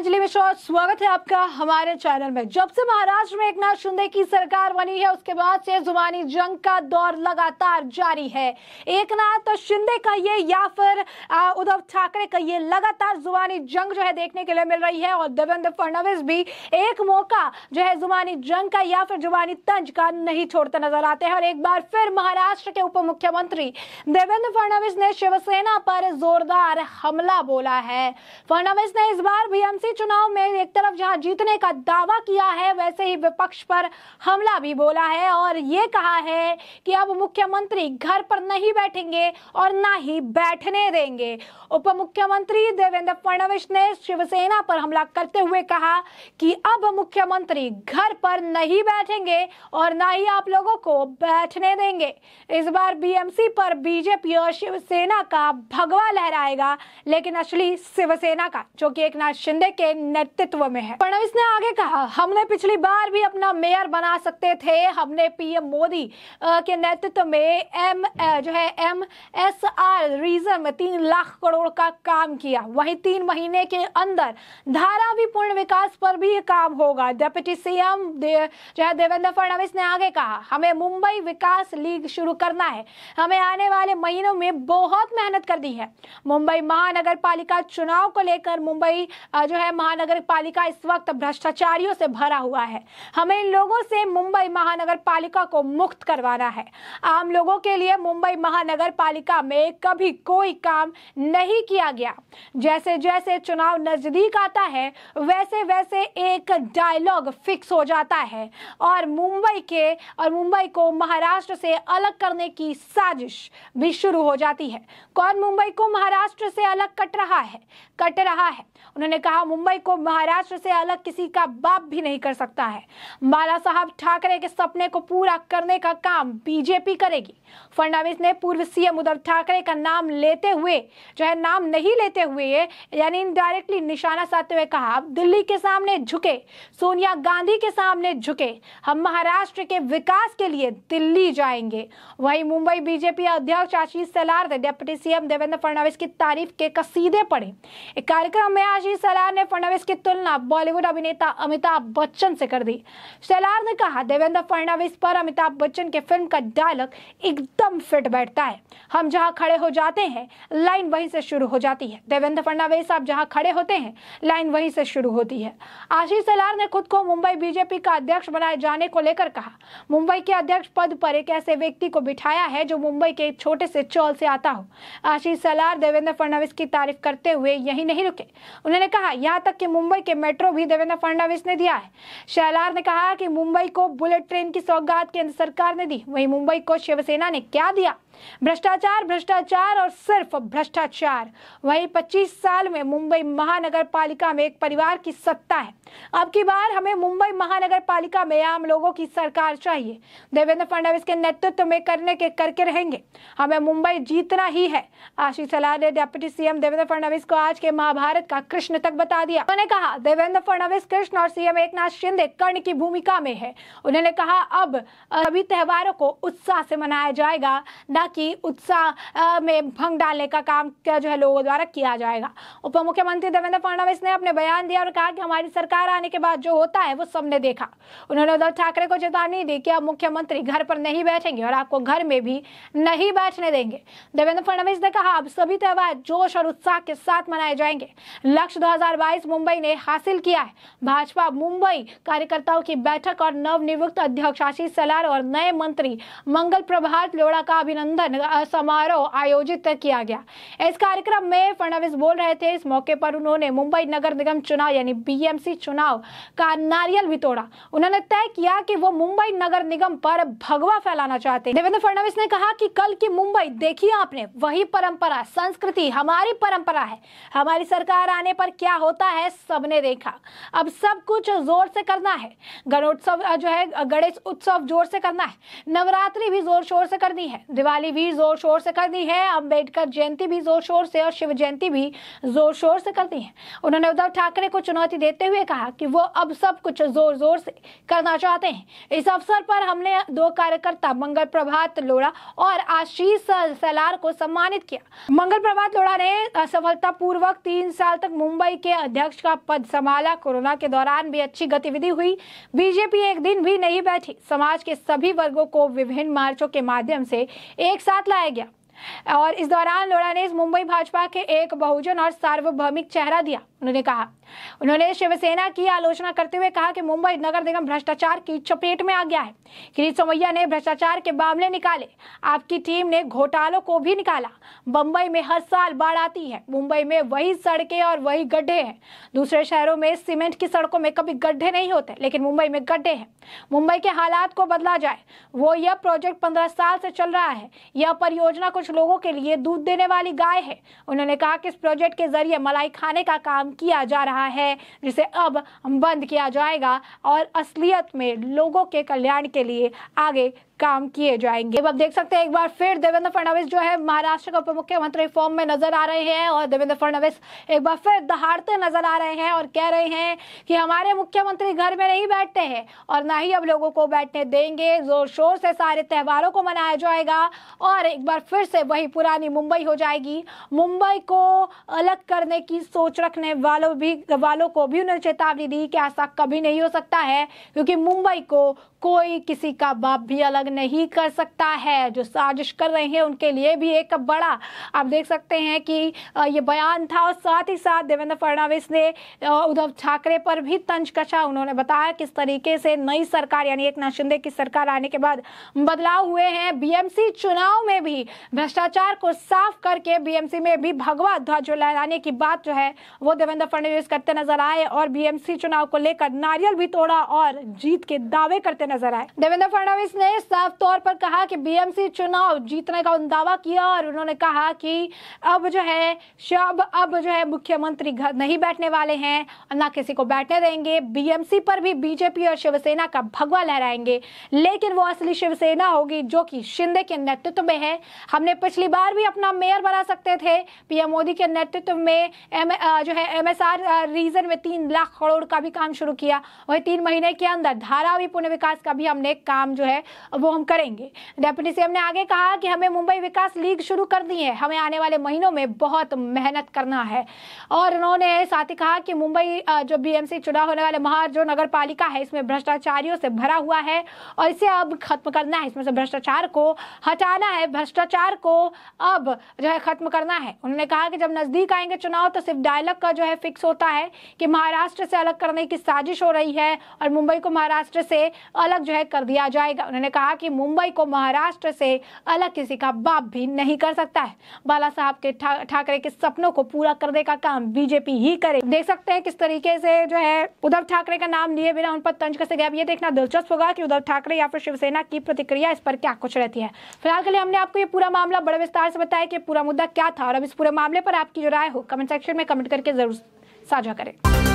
ബ്രാഞ്ചിലെ और स्वागत है आपका हमारे चैनल में जब से महाराष्ट्र में एक नाथ शिंदे की सरकार बनी है उसके बाद से जुबानी जंग का दौर लगातार जारी है एक नाथ शिंदे कहिए या फिर उद्धव ठाकरे कहिए लगातार जुबानी जंग जो है देखने के लिए मिल रही है और देवेंद्र फडणवीस भी एक मौका जो है जुबानी जंग का या फिर जुबानी तंज का नहीं छोड़ते नजर आते हैं और एक बार फिर महाराष्ट्र के उप मुख्यमंत्री देवेंद्र फडणवीस ने शिवसेना पर जोरदार हमला बोला है फडणवीस ने इस बार बीएमसी चुनाव चुनाव में एक तरफ जहां जीतने का दावा किया है वैसे ही विपक्ष पर हमला भी बोला है और ये कहा है कि अब मुख्यमंत्री घर पर नहीं बैठेंगे और ना ही बैठने देंगे उप मुख्यमंत्री देवेंद्र फडणवीस ने शिवसेना पर हमला करते हुए कहा कि अब मुख्यमंत्री घर पर नहीं बैठेंगे और ना ही आप लोगों को बैठने देंगे इस बार बीएमसी पर बीजेपी और शिवसेना का भगवा लहराएगा लेकिन असली शिवसेना का जो कि एक नाथ शिंदे के नेतृत्व में है फडणवीस ने आगे कहा हमने पिछली बार भी अपना मेयर बना सकते थे हमने पीएम मोदी के नेतृत्व में एम जो है एम एस आर रीजन में तीन लाख करोड़ का काम किया वही तीन महीने के अंदर धारा भी पूर्ण विकास पर भी काम होगा डेप्यूटी सीएम जो है देवेंद्र फडणवीस ने आगे कहा हमें मुंबई विकास लीग शुरू करना है हमें आने वाले महीनों में बहुत मेहनत कर दी है मुंबई महानगर पालिका चुनाव को लेकर मुंबई जो है महान महानगर पालिका इस वक्त भ्रष्टाचारियों से भरा हुआ है हमें इन लोगों से मुंबई महानगर पालिका को मुक्त करवाना है आम लोगों के लिए मुंबई महानगर पालिका में कभी कोई काम नहीं किया गया जैसे जैसे चुनाव नजदीक आता है वैसे वैसे एक डायलॉग फिक्स हो जाता है और मुंबई के और मुंबई को महाराष्ट्र से अलग करने की साजिश भी शुरू हो जाती है कौन मुंबई को महाराष्ट्र से अलग कट रहा है कट रहा है उन्होंने कहा मुंबई को महाराष्ट्र से अलग किसी का बाप भी नहीं कर सकता है बाला साहब ठाकरे के सपने को पूरा करने का काम बीजेपी करेगी फडणवीस ने पूर्व सीएम उद्धव ठाकरे का नाम लेते हुए जो है नाम नहीं लेते हुए यानी इनडायरेक्टली निशाना साधते हुए कहा आप दिल्ली के सामने झुके सोनिया गांधी के सामने झुके हम महाराष्ट्र के विकास के लिए दिल्ली जाएंगे वही मुंबई बीजेपी अध्यक्ष आशीष सलार ने डेप्यूटी सीएम देवेंद्र फडणवीस की तारीफ के कसीदे पढ़े एक कार्यक्रम में आशीष सलार ने फडणवीस इसकी तुलना बॉलीवुड अभिनेता अमिताभ बच्चन से कर दी सैलार ने कहा देवेंद्र फडणवीस पर अमिताभ बच्चन के फिल्म का डायलॉग एकदम फिट बैठता है हम जहाँ खड़े हो जाते हैं लाइन वहीं से शुरू हो जाती है देवेंद्र फडणवीस आप जहाँ खड़े होते हैं लाइन वहीं से शुरू होती है आशीष सैलार ने खुद को मुंबई बीजेपी का अध्यक्ष बनाए जाने को लेकर कहा मुंबई के अध्यक्ष पद पर एक ऐसे व्यक्ति को बिठाया है जो मुंबई के छोटे से चौल से आता हो आशीष सैलार देवेंद्र फडणवीस की तारीफ करते हुए यही नहीं रुके उन्होंने कहा यहाँ तक कि मुंबई के मेट्रो भी देवेंद्र फडणवीस ने दिया है शैलार ने कहा कि मुंबई को बुलेट ट्रेन की सौगात केंद्र सरकार ने दी वहीं मुंबई को शिवसेना ने क्या दिया भ्रष्टाचार भ्रष्टाचार और सिर्फ भ्रष्टाचार वहीं 25 साल में मुंबई महानगर पालिका में एक परिवार की सत्ता है अब की बार हमें मुंबई महानगर पालिका में आम लोगों की सरकार चाहिए देवेंद्र फडणवीस के नेतृत्व में करने के करके रहेंगे हमें मुंबई जीतना ही है आशीष सलाह ने डेप्यूटी सीएम देवेंद्र फडणवीस को आज के महाभारत का कृष्ण तक बता दिया उन्होंने कहा देवेंद्र फडणवीस कृष्ण और सीएम एक शिंदे कर्ण की भूमिका में है उन्होंने कहा अब सभी त्योहारों को उत्साह से मनाया जाएगा न की उत्साह में भंग डालने का काम क्या जो है लोगों द्वारा किया जाएगा उप मुख्यमंत्री देवेंद्र फडणवीस ने अपने बयान दिया और कहा कि हमारी सरकार आने के बाद जो होता है वो सबने देखा उन्होंने उद्धव ठाकरे को चेतावनी दी कि अब मुख्यमंत्री घर पर नहीं बैठेंगे और आपको घर में भी नहीं बैठने देंगे देवेंद्र फडणवीस ने कहा अब सभी त्यौहार जोश और उत्साह के साथ मनाए जाएंगे लक्ष्य दो मुंबई ने हासिल किया है भाजपा मुंबई कार्यकर्ताओं की बैठक और नवनियुक्त अध्यक्ष आशीष सलार और नए मंत्री मंगल प्रभात लोड़ा का अभिनंदन अनुबंधन समारोह आयोजित किया गया इस कार्यक्रम में फडणवीस बोल रहे थे इस मौके पर उन्होंने मुंबई नगर निगम चुनाव यानी बीएमसी चुनाव का नारियल भी तोड़ा उन्होंने तय किया कि वो मुंबई नगर निगम पर भगवा फैलाना चाहते देवेंद्र फडणवीस ने कहा कि कल की मुंबई देखिए आपने वही परंपरा संस्कृति हमारी परंपरा है हमारी सरकार आने पर क्या होता है सबने देखा अब सब कुछ जोर से करना है गणोत्सव जो है गणेश उत्सव जोर से करना है नवरात्रि भी जोर शोर से करनी है दिवाली भी जोर शोर से करनी है अम्बेडकर जयंती भी जोर शोर से और शिव जयंती भी जोर शोर से करती है उन्होंने उद्धव ठाकरे को चुनौती देते हुए कहा कि वो अब सब कुछ जोर जोर से करना चाहते हैं इस अवसर पर हमने दो कार्यकर्ता मंगल प्रभात लोड़ा और आशीष सलार को सम्मानित किया मंगल प्रभात लोढ़ा ने पूर्वक तीन साल तक मुंबई के अध्यक्ष का पद संभाला कोरोना के दौरान भी अच्छी गतिविधि हुई बीजेपी एक दिन भी नहीं बैठी समाज के सभी वर्गों को विभिन्न मार्चों के माध्यम से एक साथ लाया गया और इस दौरान लोढ़ा ने मुंबई भाजपा के एक बहुजन और सार्वभौमिक चेहरा दिया उन्होंने कहा उन्होंने शिवसेना की आलोचना करते हुए कहा कि मुंबई नगर निगम भ्रष्टाचार की चपेट में आ गया है किरीट सोमैया ने भ्रष्टाचार के मामले निकाले आपकी टीम ने घोटालों को भी निकाला बम्बई में हर साल बाढ़ आती है मुंबई में वही सड़कें और वही गड्ढे हैं दूसरे शहरों में सीमेंट की सड़कों में कभी गड्ढे नहीं होते लेकिन मुंबई में गड्ढे हैं मुंबई के हालात को बदला जाए वो यह प्रोजेक्ट पंद्रह साल से चल रहा है यह परियोजना कुछ कुछ लोगों के लिए दूध देने वाली गाय है उन्होंने कहा कि इस प्रोजेक्ट के जरिए मलाई खाने का काम किया जा रहा है जिसे अब बंद किया जाएगा और असलियत में लोगों के कल्याण के लिए आगे काम किए जाएंगे अब देख सकते हैं एक बार फिर देवेंद्र फडणवीस जो है महाराष्ट्र के उप मुख्यमंत्री फॉर्म में नजर आ रहे हैं और देवेंद्र फडणवीस एक बार फिर दहाड़ते नजर आ रहे हैं और कह रहे हैं कि हमारे मुख्यमंत्री घर में नहीं बैठते हैं और ना ही अब लोगों को बैठने देंगे जोर शोर से सारे त्यौहारों को मनाया जाएगा और एक बार फिर से वही पुरानी मुंबई हो जाएगी मुंबई को अलग करने की सोच रखने वालों भी वालों को भी उन्होंने चेतावनी दी कि ऐसा कभी नहीं हो सकता है क्योंकि मुंबई को कोई किसी का बाप भी अलग नहीं कर सकता है जो साजिश कर रहे हैं उनके लिए भी एक बड़ा आप देख सकते हैं कि ये बयान था और साथ ही साथ देवेंद्र फडणवीस ने उद्धव ठाकरे पर भी तंज कसा उन्होंने बताया किस तरीके से नई सरकार यानी एक नाशिंदे की सरकार आने के बाद बदलाव हुए हैं बीएमसी चुनाव में भी भ्रष्टाचार को साफ करके बीएमसी में भी भगवा ध्वज लहराने की बात जो है वो देवेंद्र फडणवीस करते नजर आए और बीएमसी चुनाव को लेकर नारियल भी तोड़ा और जीत के दावे करते नजर आए देवेंद्र फडणवीस ने साफ तौर पर कहा कि बीएमसी चुनाव जीतने का दावा किया और उन्होंने कहा कि अब जो है शब अब जो है मुख्यमंत्री घर नहीं बैठने वाले हैं और ना किसी को बैठने देंगे बीएमसी पर भी बीजेपी और शिवसेना का भगवा लहराएंगे लेकिन वो असली शिवसेना होगी जो कि शिंदे के नेतृत्व में है हमने पिछली बार भी अपना मेयर बना सकते थे पीएम मोदी के नेतृत्व में एम जो है एमएसआर रीजन में तीन लाख करोड़ का भी काम शुरू किया वही तीन महीने के अंदर धारावी पुण्य विकास का भी हमने काम जो है वो वो हम करेंगे डेप्यूटी सीएम ने आगे कहा कि हमें मुंबई विकास लीग शुरू कर दी है हमें आने वाले महीनों में बहुत मेहनत करना है और उन्होंने साथ ही कहा कि मुंबई जो बीएमसी चुनाव होने वाले महार जो नगर पालिका है इसमें भ्रष्टाचारियों से भरा हुआ है और इसे अब खत्म करना है इसमें से भ्रष्टाचार को हटाना है भ्रष्टाचार को अब जो है खत्म करना है उन्होंने कहा कि जब नजदीक आएंगे चुनाव तो सिर्फ डायलॉग का जो है फिक्स होता है कि महाराष्ट्र से अलग करने की साजिश हो रही है और मुंबई को महाराष्ट्र से अलग जो है कर दिया जाएगा उन्होंने कहा कि मुंबई को महाराष्ट्र से अलग किसी का बाप भी नहीं कर सकता है बाला साहब के ठाकरे के सपनों को पूरा करने का काम बीजेपी ही करे देख सकते हैं किस तरीके से जो है उद्धव ठाकरे का नाम लिए बिना उन पर तंज कसे गया ये देखना दिलचस्प होगा कि उद्धव ठाकरे या फिर शिवसेना की प्रतिक्रिया इस पर क्या कुछ रहती है फिलहाल के लिए हमने आपको ये पूरा मामला बड़े विस्तार से बताया कि पूरा मुद्दा क्या था और अब इस पूरे मामले पर आपकी जो राय हो कमेंट सेक्शन में कमेंट करके जरूर साझा करें